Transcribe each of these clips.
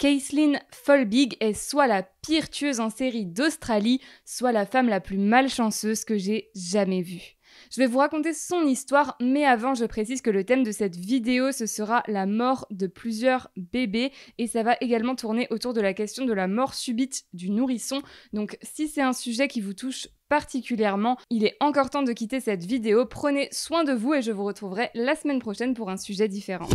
Caitlin Folbig est soit la pire tueuse en série d'Australie, soit la femme la plus malchanceuse que j'ai jamais vue. Je vais vous raconter son histoire, mais avant je précise que le thème de cette vidéo ce sera la mort de plusieurs bébés et ça va également tourner autour de la question de la mort subite du nourrisson. Donc si c'est un sujet qui vous touche particulièrement, il est encore temps de quitter cette vidéo. Prenez soin de vous et je vous retrouverai la semaine prochaine pour un sujet différent.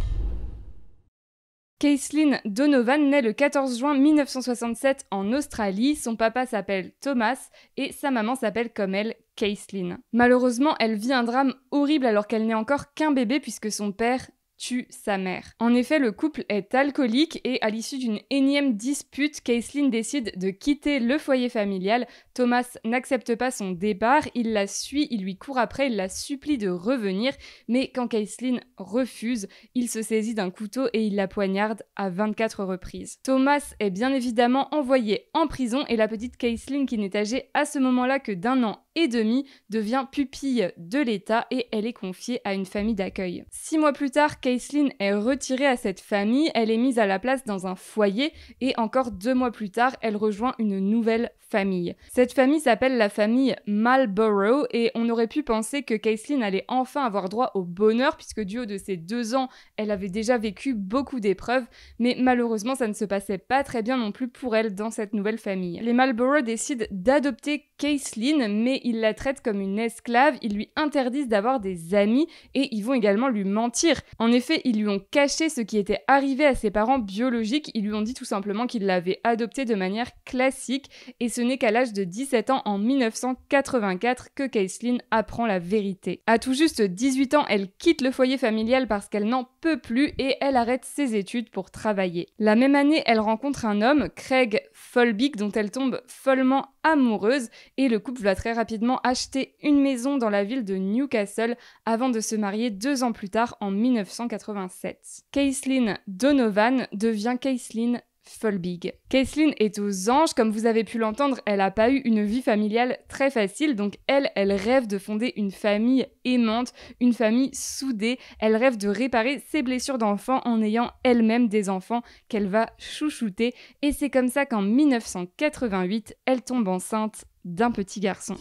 Caitlin Donovan naît le 14 juin 1967 en Australie. Son papa s'appelle Thomas et sa maman s'appelle comme elle Caitlin. Malheureusement, elle vit un drame horrible alors qu'elle n'est encore qu'un bébé puisque son père, tue sa mère. En effet, le couple est alcoolique et à l'issue d'une énième dispute, Caitlin décide de quitter le foyer familial. Thomas n'accepte pas son départ, il la suit, il lui court après, il la supplie de revenir, mais quand Caitlin refuse, il se saisit d'un couteau et il la poignarde à 24 reprises. Thomas est bien évidemment envoyé en prison et la petite Caitlin, qui n'est âgée à ce moment-là que d'un an, et demi, devient pupille de l'État et elle est confiée à une famille d'accueil. Six mois plus tard, Caitlin est retirée à cette famille, elle est mise à la place dans un foyer et encore deux mois plus tard, elle rejoint une nouvelle famille. Cette famille s'appelle la famille Marlborough et on aurait pu penser que Caitlin allait enfin avoir droit au bonheur puisque du haut de ses deux ans, elle avait déjà vécu beaucoup d'épreuves, mais malheureusement ça ne se passait pas très bien non plus pour elle dans cette nouvelle famille. Les Marlborough décident d'adopter Caitlin, mais ils la traitent comme une esclave, ils lui interdisent d'avoir des amis et ils vont également lui mentir. En effet, ils lui ont caché ce qui était arrivé à ses parents biologiques, ils lui ont dit tout simplement qu'ils l'avaient adoptée de manière classique et ce n'est qu'à l'âge de 17 ans en 1984 que Caitlin apprend la vérité. À tout juste 18 ans, elle quitte le foyer familial parce qu'elle n'en peut plus et elle arrête ses études pour travailler. La même année, elle rencontre un homme, Craig Folbig, dont elle tombe follement amoureuse et le couple va très rapidement acheté une maison dans la ville de Newcastle avant de se marier deux ans plus tard en 1987. Caitlin Donovan devient Caitlin Folbig. Caitlin est aux anges, comme vous avez pu l'entendre, elle n'a pas eu une vie familiale très facile, donc elle, elle rêve de fonder une famille aimante, une famille soudée, elle rêve de réparer ses blessures d'enfant en ayant elle-même des enfants qu'elle va chouchouter, et c'est comme ça qu'en 1988, elle tombe enceinte d'un petit garçon.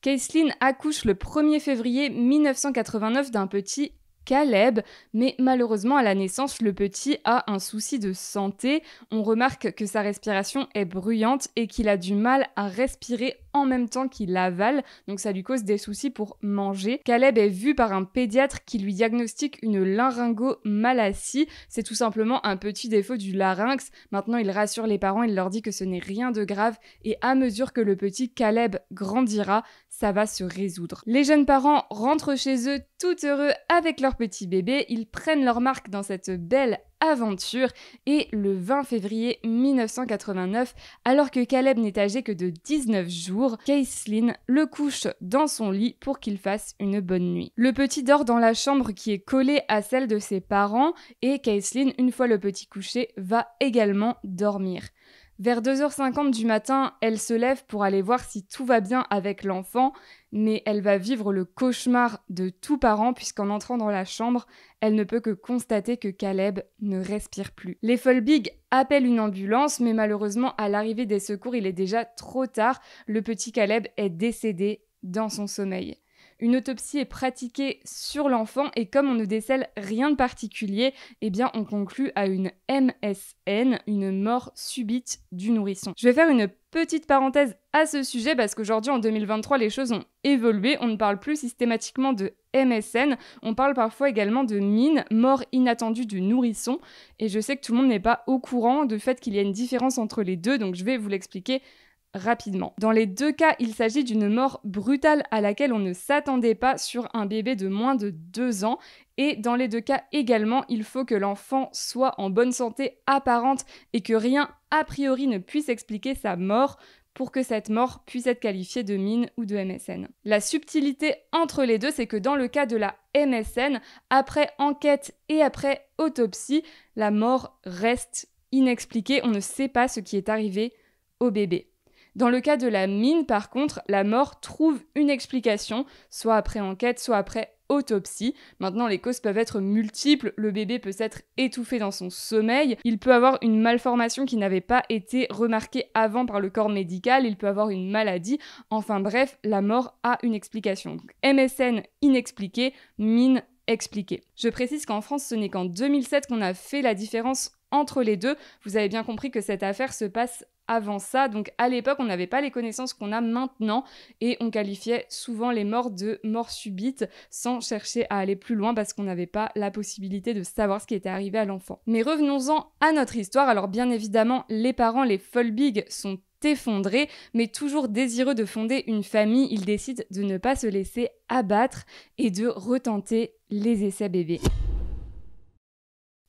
Caitlin accouche le 1er février 1989 d'un petit Caleb, mais malheureusement à la naissance, le petit a un souci de santé. On remarque que sa respiration est bruyante et qu'il a du mal à respirer en même temps qu'il l'avale, donc ça lui cause des soucis pour manger. Caleb est vu par un pédiatre qui lui diagnostique une laryngomalacie, c'est tout simplement un petit défaut du larynx. Maintenant, il rassure les parents, il leur dit que ce n'est rien de grave et à mesure que le petit Caleb grandira, ça va se résoudre. Les jeunes parents rentrent chez eux tout heureux avec leur petit bébé, ils prennent leur marque dans cette belle aventure et le 20 février 1989, alors que Caleb n'est âgé que de 19 jours, Caitlin le couche dans son lit pour qu'il fasse une bonne nuit. Le petit dort dans la chambre qui est collée à celle de ses parents et Caitlin, une fois le petit couché, va également dormir. Vers 2h50 du matin, elle se lève pour aller voir si tout va bien avec l'enfant, mais elle va vivre le cauchemar de tout parent puisqu'en entrant dans la chambre, elle ne peut que constater que Caleb ne respire plus. Les Folbig appellent une ambulance, mais malheureusement, à l'arrivée des secours, il est déjà trop tard. Le petit Caleb est décédé dans son sommeil. Une autopsie est pratiquée sur l'enfant et comme on ne décèle rien de particulier, eh bien on conclut à une MSN, une mort subite du nourrisson. Je vais faire une petite parenthèse à ce sujet parce qu'aujourd'hui en 2023 les choses ont évolué, on ne parle plus systématiquement de MSN, on parle parfois également de mine, mort inattendue du nourrisson et je sais que tout le monde n'est pas au courant du fait qu'il y a une différence entre les deux donc je vais vous l'expliquer rapidement. Dans les deux cas, il s'agit d'une mort brutale à laquelle on ne s'attendait pas sur un bébé de moins de 2 ans et dans les deux cas également, il faut que l'enfant soit en bonne santé apparente et que rien a priori ne puisse expliquer sa mort pour que cette mort puisse être qualifiée de mine ou de MSN. La subtilité entre les deux, c'est que dans le cas de la MSN, après enquête et après autopsie, la mort reste inexpliquée, on ne sait pas ce qui est arrivé au bébé. Dans le cas de la mine, par contre, la mort trouve une explication, soit après enquête, soit après autopsie. Maintenant, les causes peuvent être multiples. Le bébé peut s'être étouffé dans son sommeil. Il peut avoir une malformation qui n'avait pas été remarquée avant par le corps médical. Il peut avoir une maladie. Enfin bref, la mort a une explication. MSN inexpliqué, mine expliquée. Je précise qu'en France, ce n'est qu'en 2007 qu'on a fait la différence entre les deux. Vous avez bien compris que cette affaire se passe avant ça. Donc à l'époque, on n'avait pas les connaissances qu'on a maintenant et on qualifiait souvent les morts de morts subites sans chercher à aller plus loin parce qu'on n'avait pas la possibilité de savoir ce qui était arrivé à l'enfant. Mais revenons-en à notre histoire. Alors bien évidemment, les parents, les Folbig, sont effondrés mais toujours désireux de fonder une famille, ils décident de ne pas se laisser abattre et de retenter les essais bébés.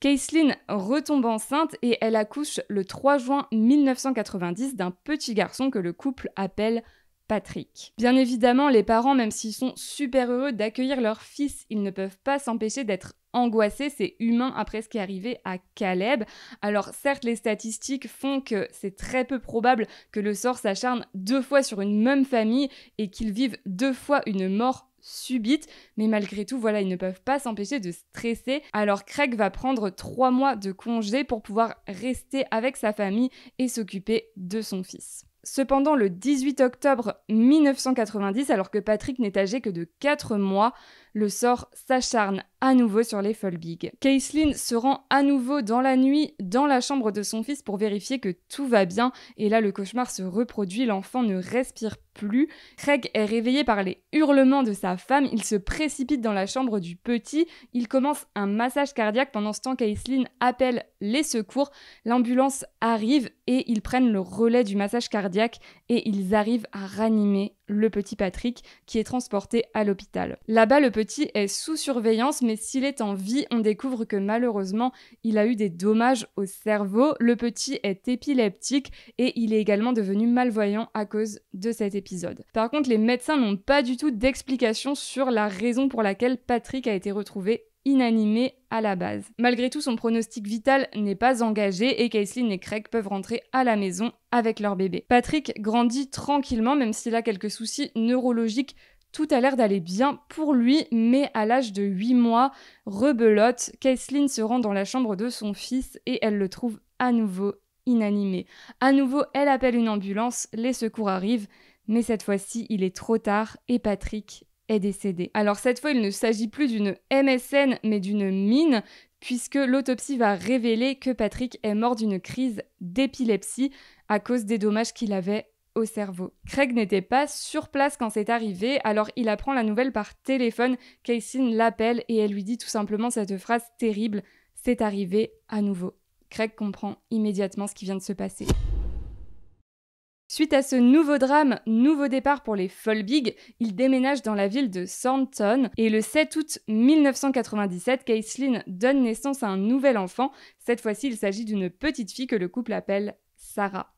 Caitlin retombe enceinte et elle accouche le 3 juin 1990 d'un petit garçon que le couple appelle Patrick. Bien évidemment, les parents, même s'ils sont super heureux d'accueillir leur fils, ils ne peuvent pas s'empêcher d'être angoissés, c'est humain après ce qui est arrivé à Caleb. Alors certes, les statistiques font que c'est très peu probable que le sort s'acharne deux fois sur une même famille et qu'ils vivent deux fois une mort subite, mais malgré tout, voilà, ils ne peuvent pas s'empêcher de stresser. Alors Craig va prendre trois mois de congé pour pouvoir rester avec sa famille et s'occuper de son fils. Cependant, le 18 octobre 1990, alors que Patrick n'est âgé que de quatre mois, le sort s'acharne à nouveau sur les Folbig. Caitlin se rend à nouveau dans la nuit dans la chambre de son fils pour vérifier que tout va bien et là le cauchemar se reproduit, l'enfant ne respire plus. Craig est réveillé par les hurlements de sa femme, il se précipite dans la chambre du petit, il commence un massage cardiaque pendant ce temps Caitlin appelle les secours, l'ambulance arrive et ils prennent le relais du massage cardiaque et ils arrivent à ranimer le petit Patrick, qui est transporté à l'hôpital. Là-bas, le petit est sous surveillance, mais s'il est en vie, on découvre que malheureusement, il a eu des dommages au cerveau. Le petit est épileptique et il est également devenu malvoyant à cause de cet épisode. Par contre, les médecins n'ont pas du tout d'explication sur la raison pour laquelle Patrick a été retrouvé inanimé à la base. Malgré tout, son pronostic vital n'est pas engagé et Caitlin et Craig peuvent rentrer à la maison avec leur bébé. Patrick grandit tranquillement, même s'il a quelques soucis neurologiques tout a l'air d'aller bien pour lui, mais à l'âge de 8 mois, rebelote, Caitlin se rend dans la chambre de son fils et elle le trouve à nouveau inanimé. À nouveau, elle appelle une ambulance, les secours arrivent, mais cette fois-ci, il est trop tard et Patrick est décédé. Alors cette fois, il ne s'agit plus d'une MSN, mais d'une mine, puisque l'autopsie va révéler que Patrick est mort d'une crise d'épilepsie à cause des dommages qu'il avait au cerveau. Craig n'était pas sur place quand c'est arrivé, alors il apprend la nouvelle par téléphone. Casey l'appelle et elle lui dit tout simplement cette phrase terrible C'est arrivé à nouveau. Craig comprend immédiatement ce qui vient de se passer. Suite à ce nouveau drame, nouveau départ pour les Folbig, ils déménagent dans la ville de Thornton et le 7 août 1997, Caitlin donne naissance à un nouvel enfant. Cette fois-ci, il s'agit d'une petite fille que le couple appelle Sarah.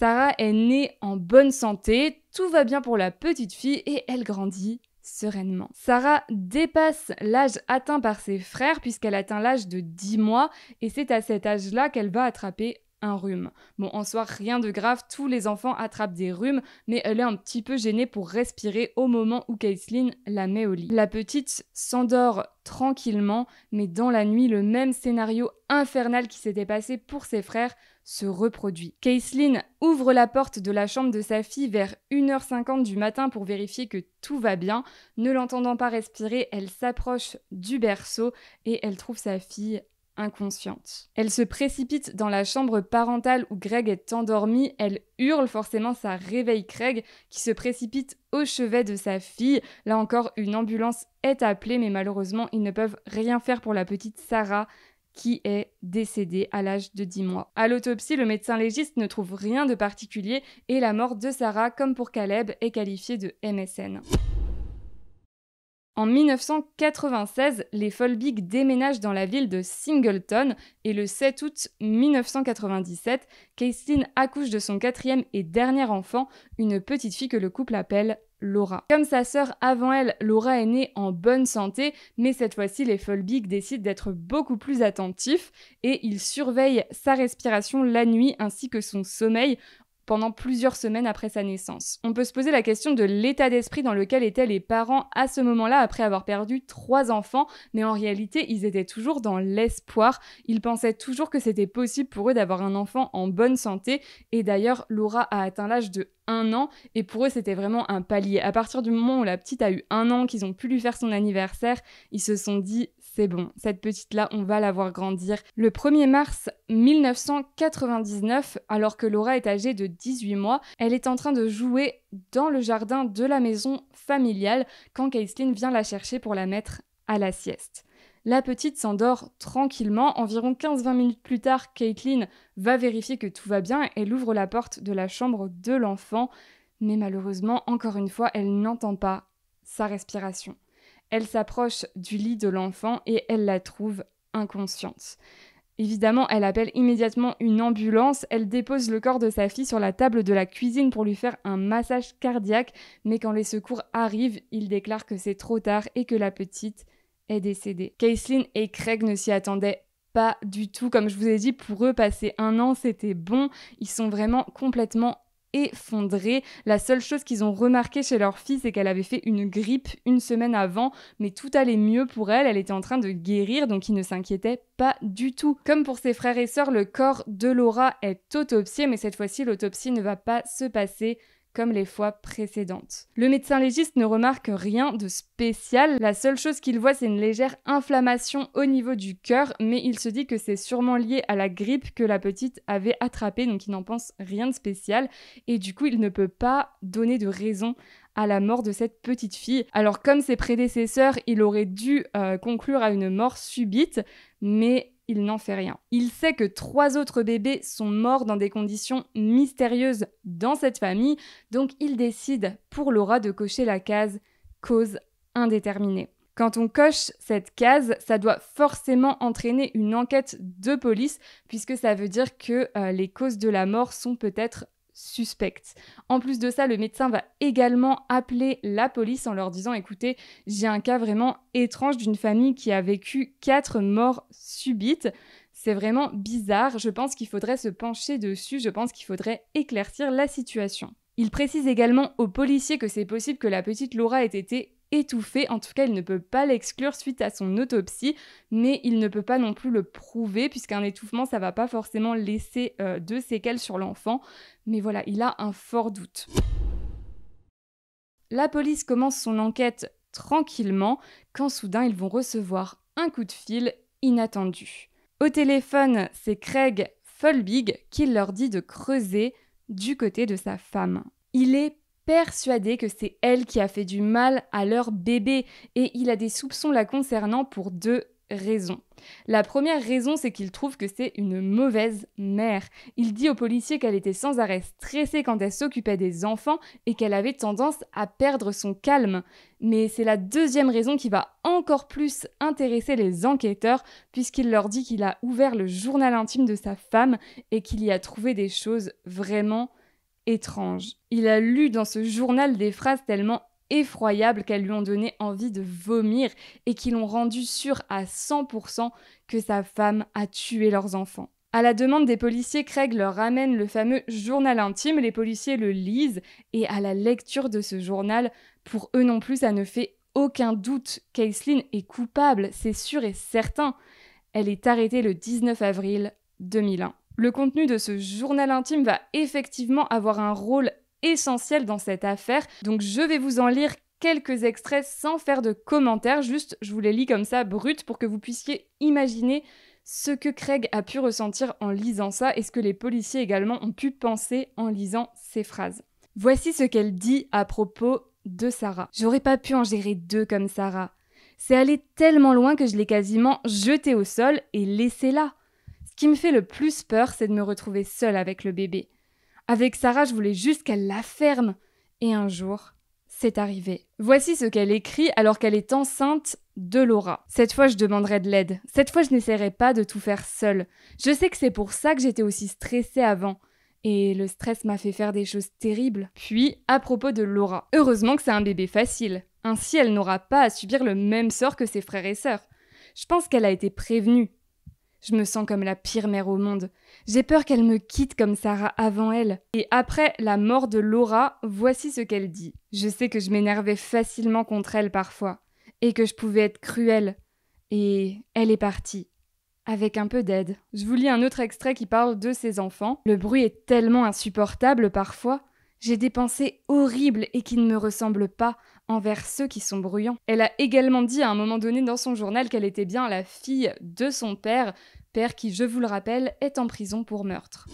Sarah est née en bonne santé, tout va bien pour la petite fille et elle grandit sereinement. Sarah dépasse l'âge atteint par ses frères puisqu'elle atteint l'âge de 10 mois et c'est à cet âge-là qu'elle va attraper un rhume. Bon, en soi, rien de grave, tous les enfants attrapent des rhumes, mais elle est un petit peu gênée pour respirer au moment où Caitlin la met au lit. La petite s'endort tranquillement, mais dans la nuit, le même scénario infernal qui s'était passé pour ses frères se reproduit. Caitlin ouvre la porte de la chambre de sa fille vers 1h50 du matin pour vérifier que tout va bien. Ne l'entendant pas respirer, elle s'approche du berceau et elle trouve sa fille inconsciente. Elle se précipite dans la chambre parentale où Greg est endormi, elle hurle forcément, ça réveille Craig qui se précipite au chevet de sa fille. Là encore, une ambulance est appelée mais malheureusement, ils ne peuvent rien faire pour la petite Sarah qui est décédée à l'âge de 10 mois. À l'autopsie, le médecin légiste ne trouve rien de particulier et la mort de Sarah, comme pour Caleb, est qualifiée de MSN. En 1996, les Folbig déménagent dans la ville de Singleton et le 7 août 1997, Kaitlyn accouche de son quatrième et dernier enfant, une petite fille que le couple appelle Laura. Comme sa sœur avant elle, Laura est née en bonne santé, mais cette fois-ci, les Folbig décident d'être beaucoup plus attentifs et ils surveillent sa respiration la nuit ainsi que son sommeil pendant plusieurs semaines après sa naissance. On peut se poser la question de l'état d'esprit dans lequel étaient les parents à ce moment-là après avoir perdu trois enfants, mais en réalité ils étaient toujours dans l'espoir, ils pensaient toujours que c'était possible pour eux d'avoir un enfant en bonne santé, et d'ailleurs Laura a atteint l'âge de un an et pour eux c'était vraiment un palier. À partir du moment où la petite a eu un an, qu'ils ont pu lui faire son anniversaire, ils se sont dit c'est bon, cette petite-là, on va la voir grandir. Le 1er mars 1999, alors que Laura est âgée de 18 mois, elle est en train de jouer dans le jardin de la maison familiale quand Caitlin vient la chercher pour la mettre à la sieste. La petite s'endort tranquillement. Environ 15-20 minutes plus tard, Caitlin va vérifier que tout va bien. Elle ouvre la porte de la chambre de l'enfant. Mais malheureusement, encore une fois, elle n'entend pas sa respiration. Elle s'approche du lit de l'enfant et elle la trouve inconsciente. Évidemment, elle appelle immédiatement une ambulance, elle dépose le corps de sa fille sur la table de la cuisine pour lui faire un massage cardiaque, mais quand les secours arrivent, ils déclarent que c'est trop tard et que la petite est décédée. Caitlin et Craig ne s'y attendaient pas du tout. Comme je vous ai dit, pour eux, passer un an, c'était bon. Ils sont vraiment complètement effondrée. La seule chose qu'ils ont remarqué chez leur fille, c'est qu'elle avait fait une grippe une semaine avant, mais tout allait mieux pour elle, elle était en train de guérir, donc ils ne s'inquiétaient pas du tout. Comme pour ses frères et sœurs, le corps de Laura est autopsié, mais cette fois-ci, l'autopsie ne va pas se passer comme les fois précédentes. Le médecin légiste ne remarque rien de spécial, la seule chose qu'il voit c'est une légère inflammation au niveau du cœur, mais il se dit que c'est sûrement lié à la grippe que la petite avait attrapée, donc il n'en pense rien de spécial, et du coup il ne peut pas donner de raison à la mort de cette petite fille. Alors comme ses prédécesseurs, il aurait dû euh, conclure à une mort subite, mais il n'en fait rien. Il sait que trois autres bébés sont morts dans des conditions mystérieuses dans cette famille, donc il décide pour Laura de cocher la case cause indéterminée. Quand on coche cette case, ça doit forcément entraîner une enquête de police, puisque ça veut dire que euh, les causes de la mort sont peut-être suspecte. En plus de ça, le médecin va également appeler la police en leur disant écoutez, j'ai un cas vraiment étrange d'une famille qui a vécu quatre morts subites. C'est vraiment bizarre, je pense qu'il faudrait se pencher dessus, je pense qu'il faudrait éclaircir la situation. Il précise également aux policiers que c'est possible que la petite Laura ait été étouffé. En tout cas, il ne peut pas l'exclure suite à son autopsie, mais il ne peut pas non plus le prouver puisqu'un étouffement, ça va pas forcément laisser euh, de séquelles sur l'enfant. Mais voilà, il a un fort doute. La police commence son enquête tranquillement quand soudain ils vont recevoir un coup de fil inattendu. Au téléphone, c'est Craig Folbig qui leur dit de creuser du côté de sa femme. Il est persuadé que c'est elle qui a fait du mal à leur bébé et il a des soupçons la concernant pour deux raisons. La première raison, c'est qu'il trouve que c'est une mauvaise mère. Il dit aux policiers qu'elle était sans arrêt stressée quand elle s'occupait des enfants et qu'elle avait tendance à perdre son calme. Mais c'est la deuxième raison qui va encore plus intéresser les enquêteurs, puisqu'il leur dit qu'il a ouvert le journal intime de sa femme et qu'il y a trouvé des choses vraiment étrange. Il a lu dans ce journal des phrases tellement effroyables qu'elles lui ont donné envie de vomir et qui l'ont rendu sûr à 100% que sa femme a tué leurs enfants. À la demande des policiers, Craig leur ramène le fameux journal intime, les policiers le lisent et à la lecture de ce journal, pour eux non plus, ça ne fait aucun doute. Caitlin est coupable, c'est sûr et certain. Elle est arrêtée le 19 avril 2001. Le contenu de ce journal intime va effectivement avoir un rôle essentiel dans cette affaire, donc je vais vous en lire quelques extraits sans faire de commentaires, juste je vous les lis comme ça brut pour que vous puissiez imaginer ce que Craig a pu ressentir en lisant ça et ce que les policiers également ont pu penser en lisant ces phrases. Voici ce qu'elle dit à propos de Sarah. J'aurais pas pu en gérer deux comme Sarah. C'est allé tellement loin que je l'ai quasiment jeté au sol et laissé là qui me fait le plus peur, c'est de me retrouver seule avec le bébé. Avec Sarah, je voulais juste qu'elle la ferme. Et un jour, c'est arrivé. Voici ce qu'elle écrit alors qu'elle est enceinte de Laura. Cette fois, je demanderai de l'aide. Cette fois, je n'essaierai pas de tout faire seule. Je sais que c'est pour ça que j'étais aussi stressée avant. Et le stress m'a fait faire des choses terribles. Puis, à propos de Laura, heureusement que c'est un bébé facile. Ainsi, elle n'aura pas à subir le même sort que ses frères et sœurs. Je pense qu'elle a été prévenue, je me sens comme la pire mère au monde. J'ai peur qu'elle me quitte comme Sarah avant elle. Et après la mort de Laura, voici ce qu'elle dit. Je sais que je m'énervais facilement contre elle parfois, et que je pouvais être cruelle. Et elle est partie. Avec un peu d'aide. Je vous lis un autre extrait qui parle de ses enfants. Le bruit est tellement insupportable parfois. J'ai des pensées horribles et qui ne me ressemblent pas, envers ceux qui sont bruyants. Elle a également dit à un moment donné dans son journal qu'elle était bien la fille de son père, père qui, je vous le rappelle, est en prison pour meurtre.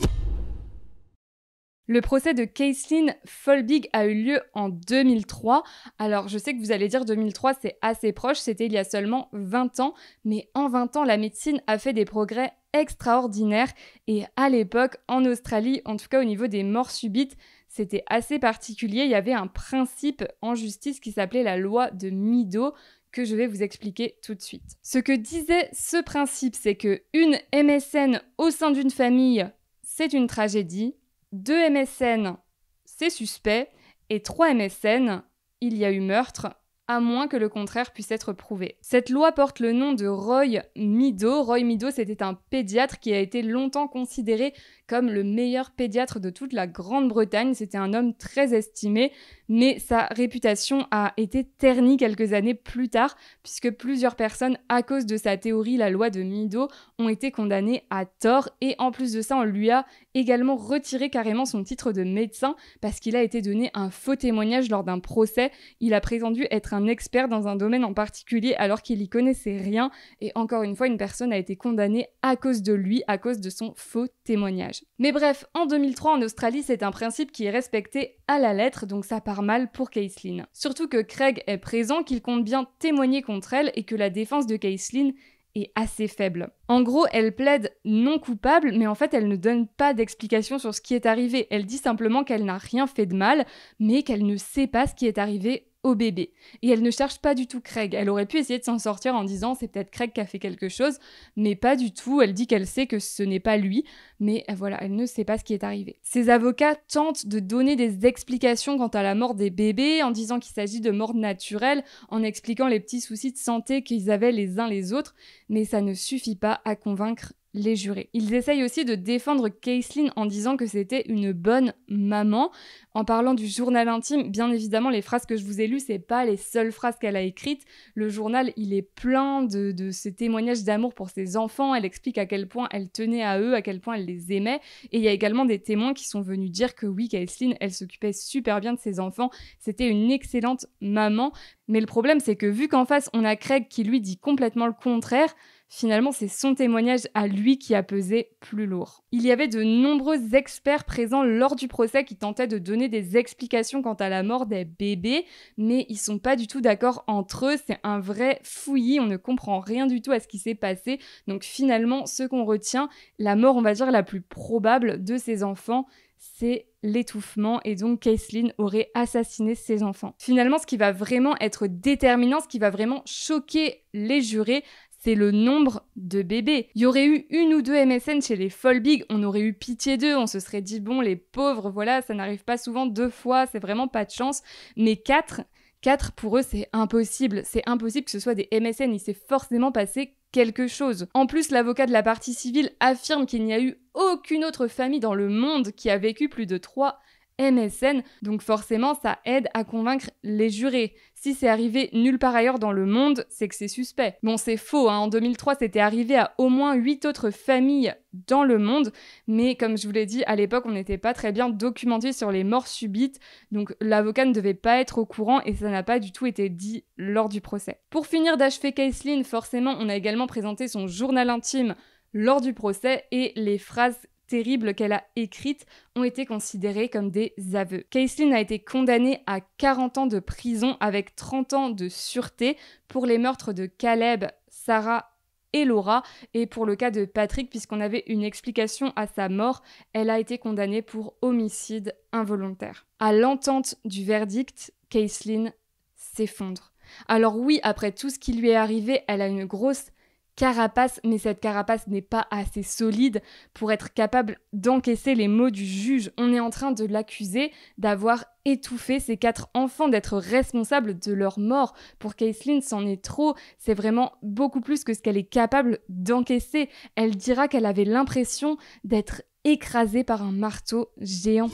Le procès de Caitlin Folbig a eu lieu en 2003. Alors je sais que vous allez dire 2003 c'est assez proche, c'était il y a seulement 20 ans, mais en 20 ans la médecine a fait des progrès extraordinaires et à l'époque en Australie, en tout cas au niveau des morts subites, c'était assez particulier, il y avait un principe en justice qui s'appelait la loi de Mido que je vais vous expliquer tout de suite. Ce que disait ce principe, c'est que une MSN au sein d'une famille, c'est une tragédie, deux MSN, c'est suspect, et trois MSN, il y a eu meurtre, à moins que le contraire puisse être prouvé. Cette loi porte le nom de Roy Mido. Roy Mido, c'était un pédiatre qui a été longtemps considéré comme le meilleur pédiatre de toute la Grande-Bretagne. C'était un homme très estimé, mais sa réputation a été ternie quelques années plus tard, puisque plusieurs personnes, à cause de sa théorie, la loi de Mido, ont été condamnées à tort. Et en plus de ça, on lui a également retiré carrément son titre de médecin, parce qu'il a été donné un faux témoignage lors d'un procès. Il a prétendu être un expert dans un domaine en particulier, alors qu'il y connaissait rien. Et encore une fois, une personne a été condamnée à cause de lui, à cause de son faux témoignage. Mais bref, en 2003 en Australie, c'est un principe qui est respecté à la lettre, donc ça part mal pour Caitlin. Surtout que Craig est présent, qu'il compte bien témoigner contre elle et que la défense de Caitlin est assez faible. En gros, elle plaide non coupable, mais en fait, elle ne donne pas d'explication sur ce qui est arrivé. Elle dit simplement qu'elle n'a rien fait de mal, mais qu'elle ne sait pas ce qui est arrivé au bébé. Et elle ne cherche pas du tout Craig. Elle aurait pu essayer de s'en sortir en disant c'est peut-être Craig qui a fait quelque chose, mais pas du tout. Elle dit qu'elle sait que ce n'est pas lui, mais euh, voilà, elle ne sait pas ce qui est arrivé. Ses avocats tentent de donner des explications quant à la mort des bébés en disant qu'il s'agit de mort naturelle, en expliquant les petits soucis de santé qu'ils avaient les uns les autres, mais ça ne suffit pas à convaincre les jurés. Ils essayent aussi de défendre Caitlyn en disant que c'était une bonne maman. En parlant du journal intime, bien évidemment, les phrases que je vous ai lues, c'est pas les seules phrases qu'elle a écrites. Le journal, il est plein de, de ces témoignages d'amour pour ses enfants. Elle explique à quel point elle tenait à eux, à quel point elle les aimait. Et il y a également des témoins qui sont venus dire que oui, Caitlyn, elle s'occupait super bien de ses enfants. C'était une excellente maman. Mais le problème, c'est que vu qu'en face, on a Craig qui lui dit complètement le contraire, Finalement, c'est son témoignage à lui qui a pesé plus lourd. Il y avait de nombreux experts présents lors du procès qui tentaient de donner des explications quant à la mort des bébés, mais ils sont pas du tout d'accord entre eux, c'est un vrai fouillis, on ne comprend rien du tout à ce qui s'est passé. Donc finalement, ce qu'on retient, la mort, on va dire, la plus probable de ces enfants, c'est l'étouffement et donc Caitlin aurait assassiné ses enfants. Finalement, ce qui va vraiment être déterminant, ce qui va vraiment choquer les jurés, c'est le nombre de bébés. Il y aurait eu une ou deux MSN chez les Folbig, on aurait eu pitié d'eux, on se serait dit bon les pauvres, voilà, ça n'arrive pas souvent deux fois, c'est vraiment pas de chance, mais quatre, Quatre, pour eux c'est impossible, c'est impossible que ce soit des MSN, il s'est forcément passé quelque chose. En plus, l'avocat de la partie civile affirme qu'il n'y a eu aucune autre famille dans le monde qui a vécu plus de trois. MSN, donc forcément ça aide à convaincre les jurés. Si c'est arrivé nulle part ailleurs dans le monde, c'est que c'est suspect. Bon, c'est faux, hein. en 2003 c'était arrivé à au moins 8 autres familles dans le monde, mais comme je vous l'ai dit, à l'époque on n'était pas très bien documenté sur les morts subites, donc l'avocat ne devait pas être au courant et ça n'a pas du tout été dit lors du procès. Pour finir d'achever Caitlin, forcément on a également présenté son journal intime lors du procès et les phrases terribles qu'elle a écrites ont été considérées comme des aveux. Caitlin a été condamnée à 40 ans de prison avec 30 ans de sûreté pour les meurtres de Caleb, Sarah et Laura. Et pour le cas de Patrick, puisqu'on avait une explication à sa mort, elle a été condamnée pour homicide involontaire. À l'entente du verdict, Caitlin s'effondre. Alors oui, après tout ce qui lui est arrivé, elle a une grosse carapace, mais cette carapace n'est pas assez solide pour être capable d'encaisser les mots du juge. On est en train de l'accuser d'avoir étouffé ses quatre enfants, d'être responsable de leur mort. Pour Caitlin, c'en est trop, c'est vraiment beaucoup plus que ce qu'elle est capable d'encaisser. Elle dira qu'elle avait l'impression d'être écrasée par un marteau géant.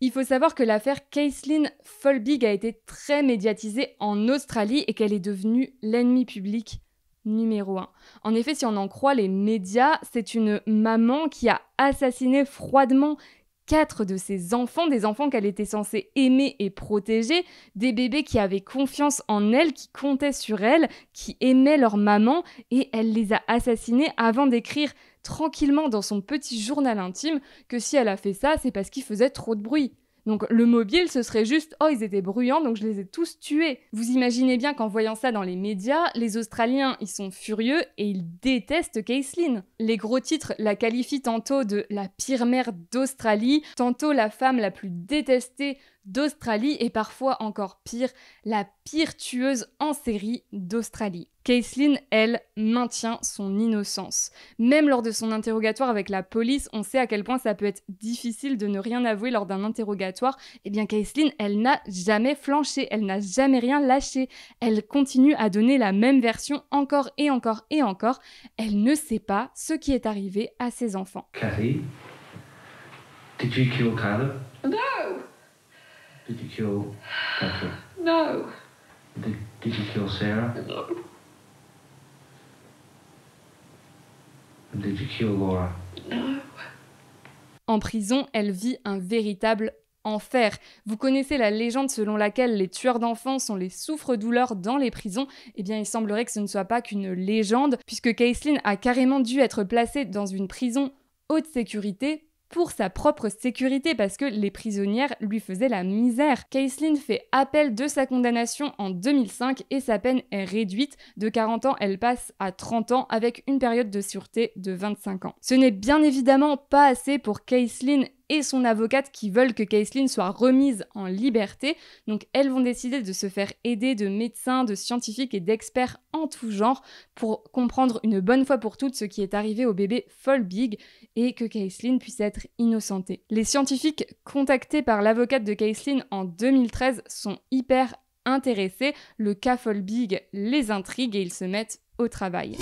Il faut savoir que l'affaire Caitlin Folbig a été très médiatisée en Australie et qu'elle est devenue l'ennemi public numéro 1. En effet, si on en croit les médias, c'est une maman qui a assassiné froidement quatre de ses enfants, des enfants qu'elle était censée aimer et protéger, des bébés qui avaient confiance en elle, qui comptaient sur elle, qui aimaient leur maman, et elle les a assassinés avant d'écrire tranquillement dans son petit journal intime que si elle a fait ça, c'est parce qu'il faisait trop de bruit. Donc le mobile, ce serait juste oh ils étaient bruyants donc je les ai tous tués. Vous imaginez bien qu'en voyant ça dans les médias, les Australiens ils sont furieux et ils détestent Caitlyn. Les gros titres la qualifient tantôt de la pire mère d'Australie, tantôt la femme la plus détestée d'Australie et parfois encore pire, la pire tueuse en série d'Australie. Caitlin, elle, maintient son innocence. Même lors de son interrogatoire avec la police, on sait à quel point ça peut être difficile de ne rien avouer lors d'un interrogatoire. Eh bien, Caitlin, elle n'a jamais flanché, elle n'a jamais rien lâché. Elle continue à donner la même version encore et encore et encore. Elle ne sait pas ce qui est arrivé à ses enfants. Did you kill No. Sarah? No. did Laura? No. En prison, elle vit un véritable enfer. Vous connaissez la légende selon laquelle les tueurs d'enfants sont les souffres-douleurs dans les prisons Eh bien, il semblerait que ce ne soit pas qu'une légende, puisque Caitlin a carrément dû être placée dans une prison haute sécurité pour sa propre sécurité parce que les prisonnières lui faisaient la misère. Caitlin fait appel de sa condamnation en 2005 et sa peine est réduite. De 40 ans, elle passe à 30 ans avec une période de sûreté de 25 ans. Ce n'est bien évidemment pas assez pour Caitlin et son avocate qui veulent que Caitlin soit remise en liberté. Donc elles vont décider de se faire aider de médecins, de scientifiques et d'experts en tout genre pour comprendre une bonne fois pour toutes ce qui est arrivé au bébé Folbig et que Caitlin puisse être innocentée. Les scientifiques contactés par l'avocate de Caitlin en 2013 sont hyper intéressés, le cas Folbig les intrigue et ils se mettent au travail.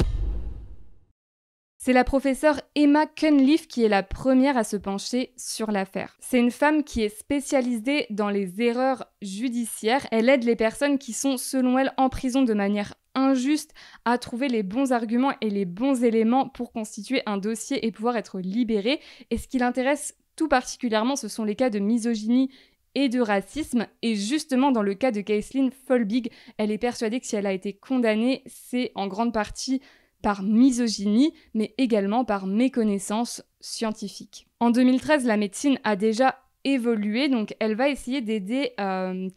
C'est la professeure Emma Cunliffe qui est la première à se pencher sur l'affaire. C'est une femme qui est spécialisée dans les erreurs judiciaires. Elle aide les personnes qui sont, selon elle, en prison de manière injuste à trouver les bons arguments et les bons éléments pour constituer un dossier et pouvoir être libérée. Et ce qui l'intéresse tout particulièrement, ce sont les cas de misogynie et de racisme. Et justement, dans le cas de Caitlin Folbig, elle est persuadée que si elle a été condamnée, c'est en grande partie par misogynie, mais également par méconnaissance scientifique. En 2013, la médecine a déjà évolué, Donc, elle va essayer d'aider euh,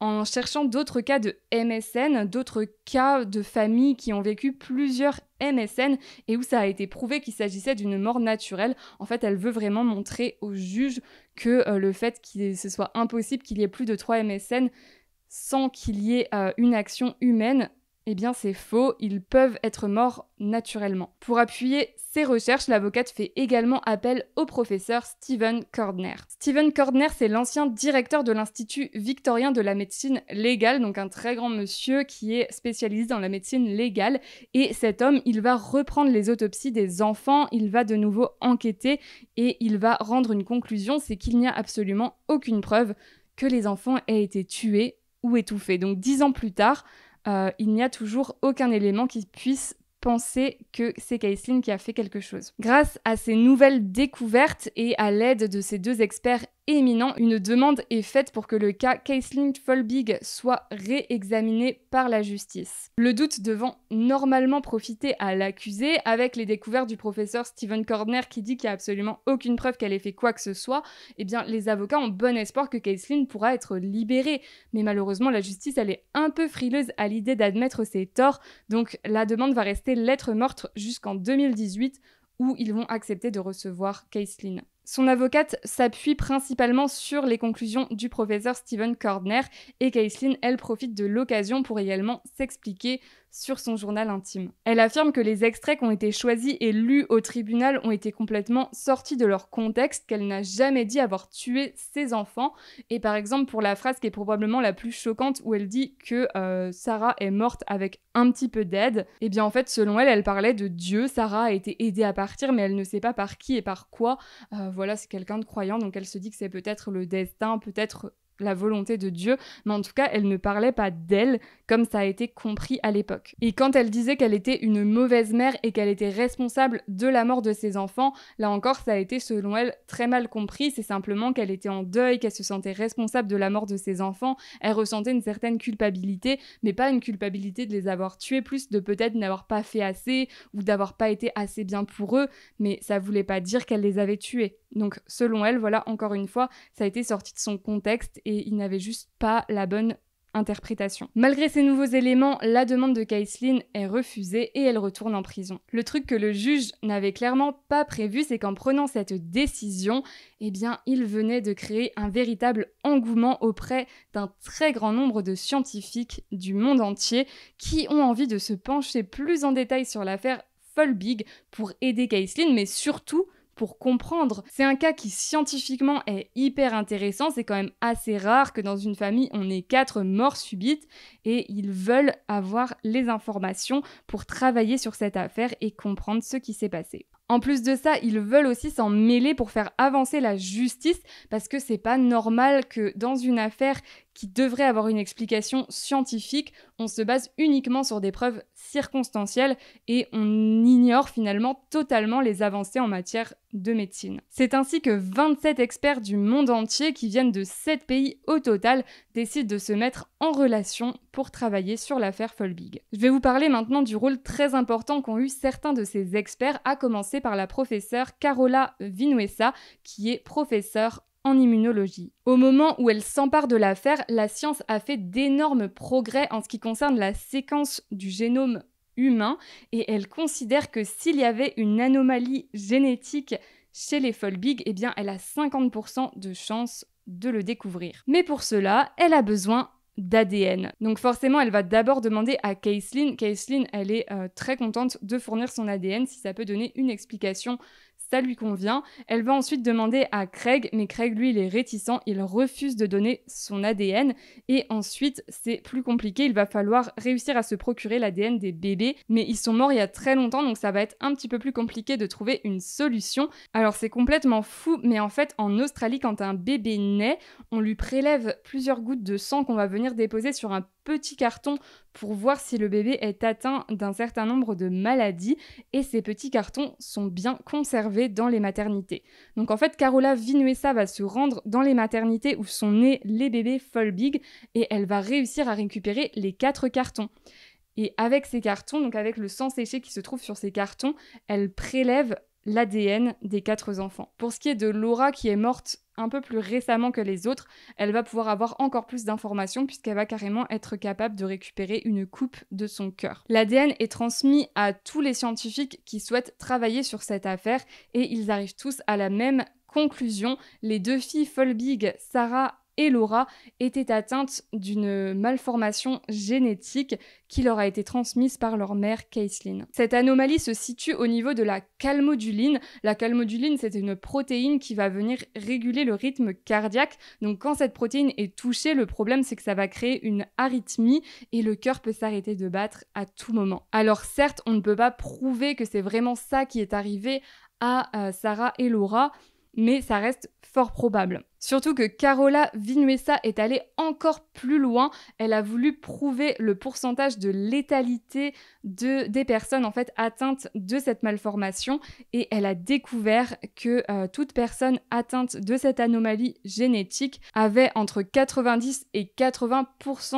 en cherchant d'autres cas de MSN, d'autres cas de familles qui ont vécu plusieurs MSN et où ça a été prouvé qu'il s'agissait d'une mort naturelle. En fait, elle veut vraiment montrer aux juges que euh, le fait qu'il ce soit impossible qu'il y ait plus de trois MSN sans qu'il y ait euh, une action humaine eh bien c'est faux, ils peuvent être morts naturellement. Pour appuyer ses recherches, l'avocate fait également appel au professeur Stephen Cordner. Stephen Cordner, c'est l'ancien directeur de l'Institut victorien de la médecine légale, donc un très grand monsieur qui est spécialisé dans la médecine légale. Et cet homme, il va reprendre les autopsies des enfants, il va de nouveau enquêter et il va rendre une conclusion, c'est qu'il n'y a absolument aucune preuve que les enfants aient été tués ou étouffés. Donc dix ans plus tard, euh, il n'y a toujours aucun élément qui puisse penser que c'est Caitlin qui a fait quelque chose. Grâce à ces nouvelles découvertes et à l'aide de ces deux experts éminent, une demande est faite pour que le cas Caitlin Folbig soit réexaminé par la justice. Le doute devant normalement profiter à l'accusé, avec les découvertes du professeur Stephen Cordner qui dit qu'il n'y a absolument aucune preuve qu'elle ait fait quoi que ce soit, eh bien les avocats ont bon espoir que Caitlin pourra être libérée. Mais malheureusement, la justice, elle est un peu frileuse à l'idée d'admettre ses torts, donc la demande va rester lettre morte jusqu'en 2018 où ils vont accepter de recevoir Caitlin. Son avocate s'appuie principalement sur les conclusions du professeur Steven Cordner et Caitlin, elle, profite de l'occasion pour également s'expliquer sur son journal intime. Elle affirme que les extraits qui ont été choisis et lus au tribunal ont été complètement sortis de leur contexte, qu'elle n'a jamais dit avoir tué ses enfants. Et par exemple, pour la phrase qui est probablement la plus choquante où elle dit que euh, Sarah est morte avec un petit peu d'aide, et eh bien en fait, selon elle, elle parlait de Dieu. Sarah a été aidée à partir, mais elle ne sait pas par qui et par quoi. Euh, voilà, c'est quelqu'un de croyant, donc elle se dit que c'est peut-être le destin, peut-être la volonté de Dieu, mais en tout cas, elle ne parlait pas d'elle comme ça a été compris à l'époque. Et quand elle disait qu'elle était une mauvaise mère et qu'elle était responsable de la mort de ses enfants, là encore, ça a été selon elle très mal compris. C'est simplement qu'elle était en deuil, qu'elle se sentait responsable de la mort de ses enfants. Elle ressentait une certaine culpabilité, mais pas une culpabilité de les avoir tués, plus de peut-être n'avoir pas fait assez ou d'avoir pas été assez bien pour eux, mais ça voulait pas dire qu'elle les avait tués. Donc, selon elle, voilà, encore une fois, ça a été sorti de son contexte et il n'avait juste pas la bonne interprétation. Malgré ces nouveaux éléments, la demande de Kaislin est refusée et elle retourne en prison. Le truc que le juge n'avait clairement pas prévu, c'est qu'en prenant cette décision, eh bien, il venait de créer un véritable engouement auprès d'un très grand nombre de scientifiques du monde entier qui ont envie de se pencher plus en détail sur l'affaire Folbig pour aider Kaislin, mais surtout pour comprendre. C'est un cas qui scientifiquement est hyper intéressant, c'est quand même assez rare que dans une famille on ait quatre morts subites et ils veulent avoir les informations pour travailler sur cette affaire et comprendre ce qui s'est passé. En plus de ça, ils veulent aussi s'en mêler pour faire avancer la justice parce que c'est pas normal que dans une affaire qui devrait avoir une explication scientifique. On se base uniquement sur des preuves circonstancielles et on ignore finalement totalement les avancées en matière de médecine. C'est ainsi que 27 experts du monde entier qui viennent de 7 pays au total décident de se mettre en relation pour travailler sur l'affaire Folbig. Je vais vous parler maintenant du rôle très important qu'ont eu certains de ces experts, à commencer par la professeure Carola Vinuesa, qui est professeure en immunologie. Au moment où elle s'empare de l'affaire, la science a fait d'énormes progrès en ce qui concerne la séquence du génome humain et elle considère que s'il y avait une anomalie génétique chez les Folbig, eh bien elle a 50% de chance de le découvrir. Mais pour cela, elle a besoin d'ADN. Donc forcément, elle va d'abord demander à Caitlin. Caitlin, elle est euh, très contente de fournir son ADN si ça peut donner une explication ça lui convient. Elle va ensuite demander à Craig, mais Craig, lui, il est réticent, il refuse de donner son ADN. Et ensuite, c'est plus compliqué, il va falloir réussir à se procurer l'ADN des bébés, mais ils sont morts il y a très longtemps, donc ça va être un petit peu plus compliqué de trouver une solution. Alors c'est complètement fou, mais en fait, en Australie, quand un bébé naît, on lui prélève plusieurs gouttes de sang qu'on va venir déposer sur un petits cartons pour voir si le bébé est atteint d'un certain nombre de maladies et ces petits cartons sont bien conservés dans les maternités. Donc en fait, Carola Vinuesa va se rendre dans les maternités où sont nés les bébés Folbig et elle va réussir à récupérer les quatre cartons. Et avec ces cartons, donc avec le sang séché qui se trouve sur ces cartons, elle prélève l'ADN des quatre enfants. Pour ce qui est de Laura qui est morte un peu plus récemment que les autres, elle va pouvoir avoir encore plus d'informations puisqu'elle va carrément être capable de récupérer une coupe de son cœur. L'ADN est transmis à tous les scientifiques qui souhaitent travailler sur cette affaire et ils arrivent tous à la même conclusion. Les deux filles Folbig, Sarah et Laura étaient atteintes d'une malformation génétique qui leur a été transmise par leur mère Caitlin. Cette anomalie se situe au niveau de la calmoduline. La calmoduline, c'est une protéine qui va venir réguler le rythme cardiaque. Donc quand cette protéine est touchée, le problème c'est que ça va créer une arythmie et le cœur peut s'arrêter de battre à tout moment. Alors certes, on ne peut pas prouver que c'est vraiment ça qui est arrivé à euh, Sarah et Laura, mais ça reste fort probable. Surtout que Carola Vinuesa est allée encore plus loin. Elle a voulu prouver le pourcentage de létalité de, des personnes en fait atteintes de cette malformation et elle a découvert que euh, toute personne atteinte de cette anomalie génétique avait entre 90 et 80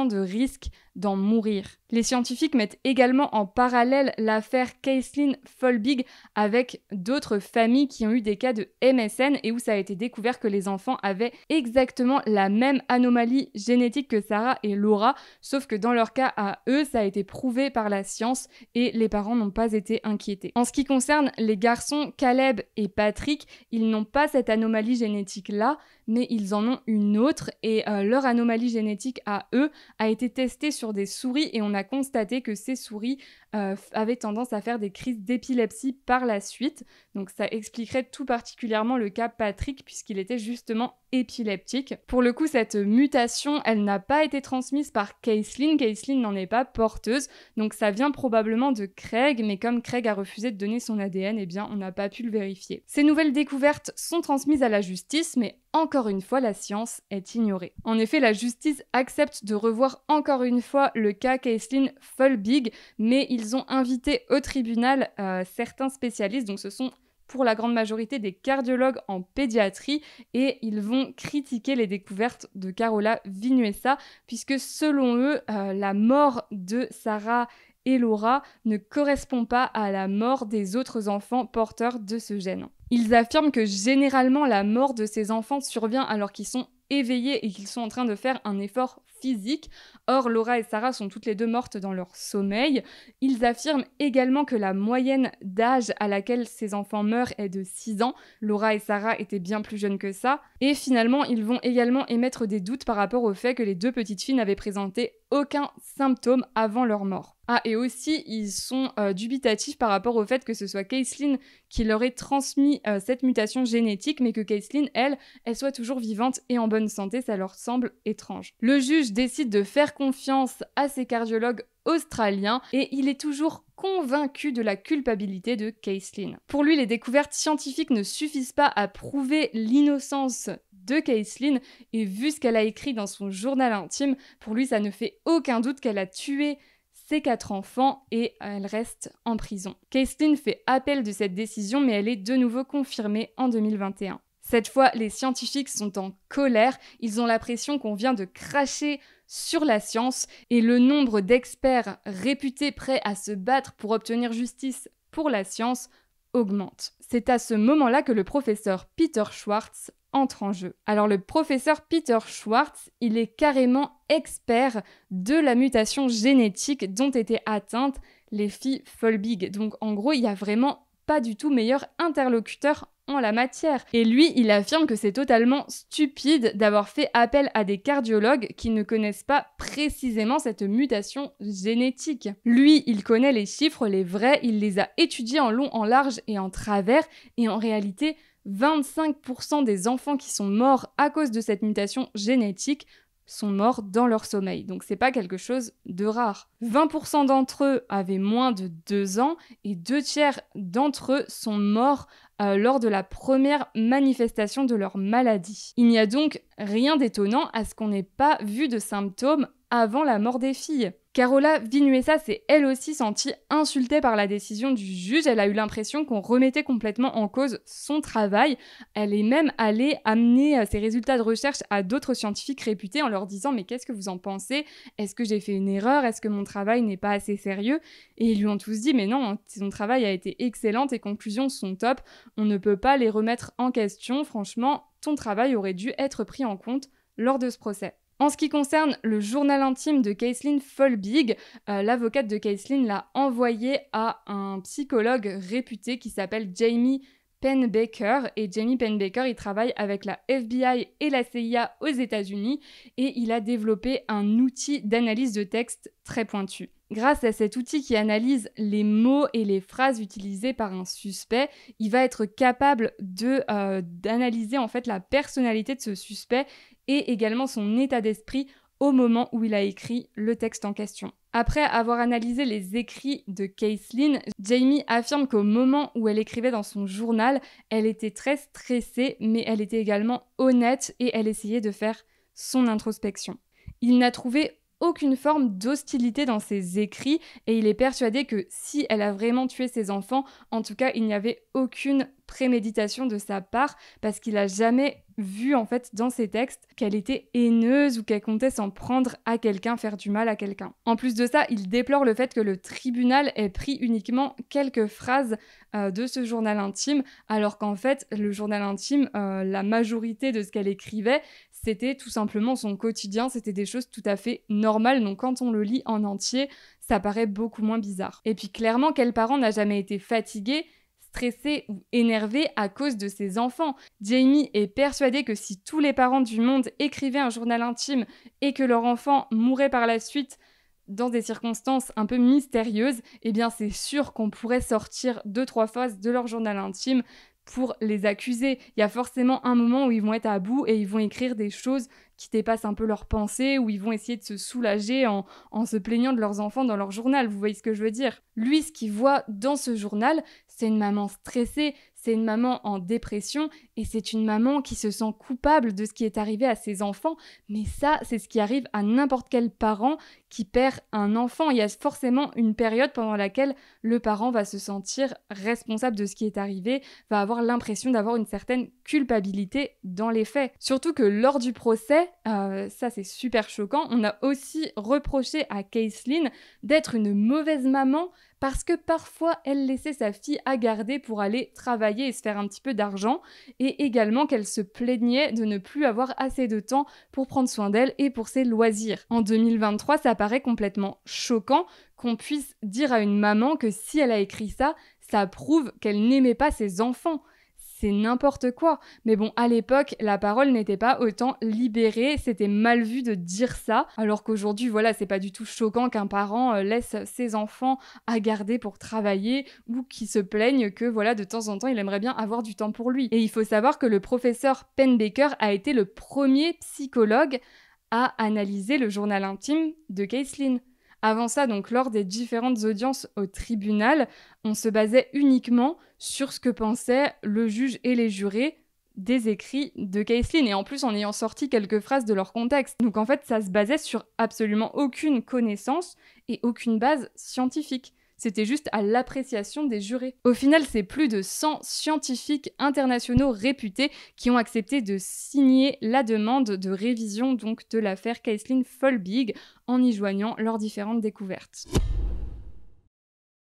de risque d'en mourir. Les scientifiques mettent également en parallèle l'affaire Caitlin Folbig avec d'autres familles qui ont eu des cas de MSN et où ça a été découvert que les enfants avaient exactement la même anomalie génétique que Sarah et Laura, sauf que dans leur cas à eux, ça a été prouvé par la science et les parents n'ont pas été inquiétés. En ce qui concerne les garçons Caleb et Patrick, ils n'ont pas cette anomalie génétique là, mais ils en ont une autre et euh, leur anomalie génétique à eux a été testée sur des souris et on a constaté que ces souris euh, avaient tendance à faire des crises d'épilepsie par la suite. Donc ça expliquerait tout particulièrement le cas Patrick puisqu'il était justement épileptique. Pour le coup, cette mutation, elle n'a pas été transmise par Caitlin. Caitlin n'en est pas porteuse, donc ça vient probablement de Craig, mais comme Craig a refusé de donner son ADN, eh bien, on n'a pas pu le vérifier. Ces nouvelles découvertes sont transmises à la justice, mais encore une fois, la science est ignorée. En effet, la justice accepte de revoir encore une fois le cas Caitlin Folbig, mais ils ont invité au tribunal euh, certains spécialistes, donc ce sont pour la grande majorité des cardiologues en pédiatrie et ils vont critiquer les découvertes de Carola Vinuesa puisque selon eux, euh, la mort de Sarah et Laura ne correspond pas à la mort des autres enfants porteurs de ce gène. Ils affirment que généralement la mort de ces enfants survient alors qu'ils sont éveillés et qu'ils sont en train de faire un effort physique. Or, Laura et Sarah sont toutes les deux mortes dans leur sommeil. Ils affirment également que la moyenne d'âge à laquelle ces enfants meurent est de 6 ans. Laura et Sarah étaient bien plus jeunes que ça. Et finalement, ils vont également émettre des doutes par rapport au fait que les deux petites filles n'avaient présenté aucun symptôme avant leur mort. Ah, et aussi, ils sont euh, dubitatifs par rapport au fait que ce soit Caitlyn qui leur ait transmis euh, cette mutation génétique, mais que Caitlyn, elle, elle soit toujours vivante et en bonne santé, ça leur semble étrange. Le juge décide de faire confiance à ses cardiologues australiens et il est toujours convaincu de la culpabilité de Caitlyn. Pour lui, les découvertes scientifiques ne suffisent pas à prouver l'innocence de Caitlyn et vu ce qu'elle a écrit dans son journal intime, pour lui ça ne fait aucun doute qu'elle a tué ses quatre enfants et elle reste en prison. Caitlyn fait appel de cette décision mais elle est de nouveau confirmée en 2021. Cette fois, les scientifiques sont en colère, ils ont l'impression qu'on vient de cracher sur la science et le nombre d'experts réputés prêts à se battre pour obtenir justice pour la science augmente. C'est à ce moment-là que le professeur Peter Schwartz entre en jeu. Alors le professeur Peter Schwartz, il est carrément expert de la mutation génétique dont étaient atteintes les filles Folbig. Donc en gros, il n'y a vraiment pas du tout meilleur interlocuteur en la matière. Et lui, il affirme que c'est totalement stupide d'avoir fait appel à des cardiologues qui ne connaissent pas précisément cette mutation génétique. Lui, il connaît les chiffres, les vrais, il les a étudiés en long, en large et en travers, et en réalité, 25% des enfants qui sont morts à cause de cette mutation génétique sont morts dans leur sommeil. Donc c'est pas quelque chose de rare. 20% d'entre eux avaient moins de 2 ans et deux tiers d'entre eux sont morts euh, lors de la première manifestation de leur maladie. Il n'y a donc rien d'étonnant à ce qu'on n'ait pas vu de symptômes avant la mort des filles. Carola Vinuesa s'est elle aussi sentie insultée par la décision du juge. Elle a eu l'impression qu'on remettait complètement en cause son travail. Elle est même allée amener euh, ses résultats de recherche à d'autres scientifiques réputés en leur disant Mais qu'est-ce que vous en pensez Est-ce que j'ai fait une erreur Est-ce que mon travail n'est pas assez sérieux Et ils lui ont tous dit Mais non, ton hein, travail a été excellent, tes conclusions sont top, on ne peut pas les remettre en question. Franchement, ton travail aurait dû être pris en compte lors de ce procès. En ce qui concerne le journal intime de Caitlin Folbig, euh, l'avocate de Caitlin l'a envoyé à un psychologue réputé qui s'appelle Jamie Penbaker. Et Jamie Penbaker, il travaille avec la FBI et la CIA aux États-Unis et il a développé un outil d'analyse de texte très pointu. Grâce à cet outil qui analyse les mots et les phrases utilisées par un suspect, il va être capable euh, d'analyser en fait la personnalité de ce suspect et également son état d'esprit au moment où il a écrit le texte en question. Après avoir analysé les écrits de Caitlin, Jamie affirme qu'au moment où elle écrivait dans son journal, elle était très stressée, mais elle était également honnête et elle essayait de faire son introspection. Il n'a trouvé aucune forme d'hostilité dans ses écrits et il est persuadé que si elle a vraiment tué ses enfants, en tout cas, il n'y avait aucune préméditation de sa part parce qu'il a jamais vu en fait dans ses textes qu'elle était haineuse ou qu'elle comptait s'en prendre à quelqu'un, faire du mal à quelqu'un. En plus de ça, il déplore le fait que le tribunal ait pris uniquement quelques phrases euh, de ce journal intime alors qu'en fait le journal intime, euh, la majorité de ce qu'elle écrivait, c'était tout simplement son quotidien, c'était des choses tout à fait normales, donc quand on le lit en entier, ça paraît beaucoup moins bizarre. Et puis clairement, quel parent n'a jamais été fatigué stressé ou énervé à cause de ses enfants. Jamie est persuadé que si tous les parents du monde écrivaient un journal intime et que leur enfant mourait par la suite dans des circonstances un peu mystérieuses, eh bien c'est sûr qu'on pourrait sortir deux trois phases de leur journal intime pour les accuser. Il y a forcément un moment où ils vont être à bout et ils vont écrire des choses qui dépassent un peu leurs pensées, où ils vont essayer de se soulager en, en se plaignant de leurs enfants dans leur journal. Vous voyez ce que je veux dire Lui, ce qu'il voit dans ce journal, c'est une maman stressée, c'est une maman en dépression et c'est une maman qui se sent coupable de ce qui est arrivé à ses enfants. Mais ça, c'est ce qui arrive à n'importe quel parent qui perd un enfant. Il y a forcément une période pendant laquelle le parent va se sentir responsable de ce qui est arrivé, va avoir l'impression d'avoir une certaine culpabilité dans les faits. Surtout que lors du procès, euh, ça c'est super choquant, on a aussi reproché à Caitlin d'être une mauvaise maman parce que parfois elle laissait sa fille à garder pour aller travailler et se faire un petit peu d'argent, et également qu'elle se plaignait de ne plus avoir assez de temps pour prendre soin d'elle et pour ses loisirs. En 2023, ça paraît complètement choquant qu'on puisse dire à une maman que si elle a écrit ça, ça prouve qu'elle n'aimait pas ses enfants c'est n'importe quoi. Mais bon, à l'époque, la parole n'était pas autant libérée, c'était mal vu de dire ça, alors qu'aujourd'hui, voilà, c'est pas du tout choquant qu'un parent euh, laisse ses enfants à garder pour travailler ou qu'il se plaigne que, voilà, de temps en temps, il aimerait bien avoir du temps pour lui. Et il faut savoir que le professeur Penbaker a été le premier psychologue à analyser le journal intime de Lynn. Avant ça, donc lors des différentes audiences au tribunal, on se basait uniquement sur ce que pensaient le juge et les jurés des écrits de Caitlin et en plus en ayant sorti quelques phrases de leur contexte. Donc en fait, ça se basait sur absolument aucune connaissance et aucune base scientifique c'était juste à l'appréciation des jurés. Au final, c'est plus de 100 scientifiques internationaux réputés qui ont accepté de signer la demande de révision donc de l'affaire Caitlin Folbig en y joignant leurs différentes découvertes.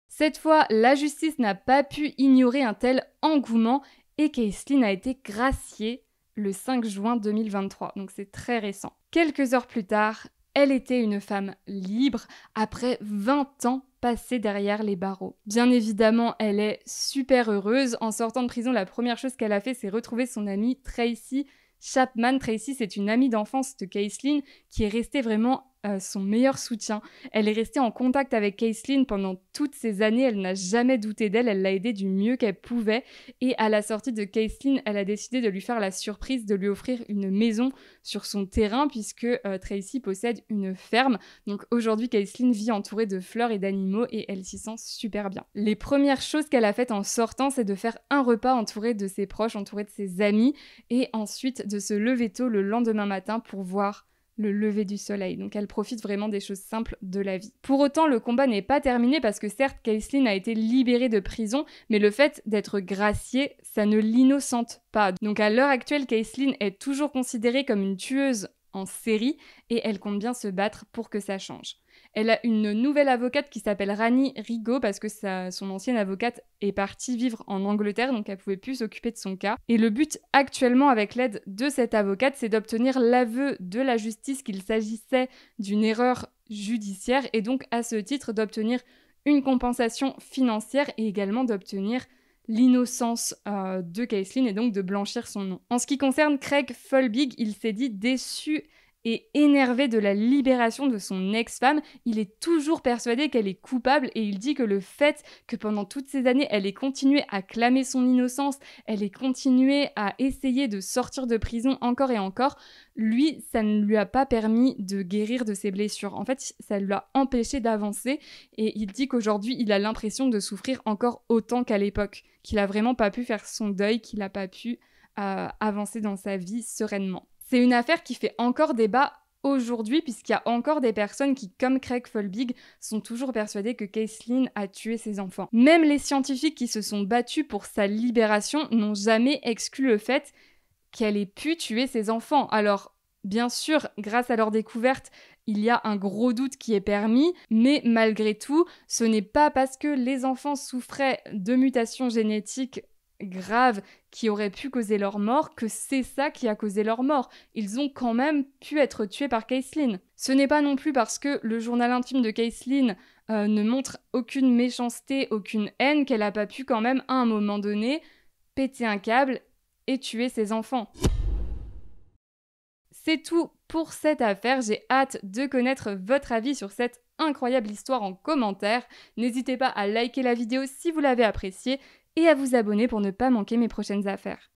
Cette fois, la justice n'a pas pu ignorer un tel engouement et Caitlin a été graciée le 5 juin 2023, donc c'est très récent. Quelques heures plus tard, elle était une femme libre après 20 ans passer derrière les barreaux. Bien évidemment, elle est super heureuse. En sortant de prison, la première chose qu'elle a fait, c'est retrouver son amie Tracy Chapman. Tracy, c'est une amie d'enfance de Caitlin qui est restée vraiment euh, son meilleur soutien. Elle est restée en contact avec Caitlin pendant toutes ces années, elle n'a jamais douté d'elle, elle l'a aidée du mieux qu'elle pouvait, et à la sortie de Caitlin, elle a décidé de lui faire la surprise de lui offrir une maison sur son terrain, puisque euh, Tracy possède une ferme. Donc aujourd'hui, Caitlin vit entourée de fleurs et d'animaux, et elle s'y sent super bien. Les premières choses qu'elle a faites en sortant, c'est de faire un repas entouré de ses proches, entouré de ses amis, et ensuite de se lever tôt le lendemain matin pour voir le lever du soleil. Donc elle profite vraiment des choses simples de la vie. Pour autant, le combat n'est pas terminé parce que certes, Caitlyn a été libérée de prison, mais le fait d'être graciée, ça ne l'innocente pas. Donc à l'heure actuelle, Caitlyn est toujours considérée comme une tueuse en série et elle compte bien se battre pour que ça change. Elle a une nouvelle avocate qui s'appelle Rani Rigaud parce que sa, son ancienne avocate est partie vivre en Angleterre, donc elle pouvait plus s'occuper de son cas. Et le but actuellement avec l'aide de cette avocate, c'est d'obtenir l'aveu de la justice qu'il s'agissait d'une erreur judiciaire et donc à ce titre d'obtenir une compensation financière et également d'obtenir l'innocence euh, de Caitlin et donc de blanchir son nom. En ce qui concerne Craig Folbig, il s'est dit déçu et énervé de la libération de son ex-femme, il est toujours persuadé qu'elle est coupable et il dit que le fait que pendant toutes ces années, elle ait continué à clamer son innocence, elle ait continué à essayer de sortir de prison encore et encore, lui, ça ne lui a pas permis de guérir de ses blessures. En fait, ça lui a empêché d'avancer et il dit qu'aujourd'hui, il a l'impression de souffrir encore autant qu'à l'époque, qu'il a vraiment pas pu faire son deuil, qu'il n'a pas pu euh, avancer dans sa vie sereinement. C'est une affaire qui fait encore débat aujourd'hui, puisqu'il y a encore des personnes qui, comme Craig Folbig, sont toujours persuadées que Caitlin a tué ses enfants. Même les scientifiques qui se sont battus pour sa libération n'ont jamais exclu le fait qu'elle ait pu tuer ses enfants. Alors, bien sûr, grâce à leur découverte, il y a un gros doute qui est permis, mais malgré tout, ce n'est pas parce que les enfants souffraient de mutations génétiques Grave qui auraient pu causer leur mort que c'est ça qui a causé leur mort. Ils ont quand même pu être tués par Caitlyn. Ce n'est pas non plus parce que le journal intime de Caitlyn euh, ne montre aucune méchanceté, aucune haine qu'elle n'a pas pu quand même à un moment donné péter un câble et tuer ses enfants. C'est tout pour cette affaire, j'ai hâte de connaître votre avis sur cette incroyable histoire en commentaire. N'hésitez pas à liker la vidéo si vous l'avez appréciée et à vous abonner pour ne pas manquer mes prochaines affaires.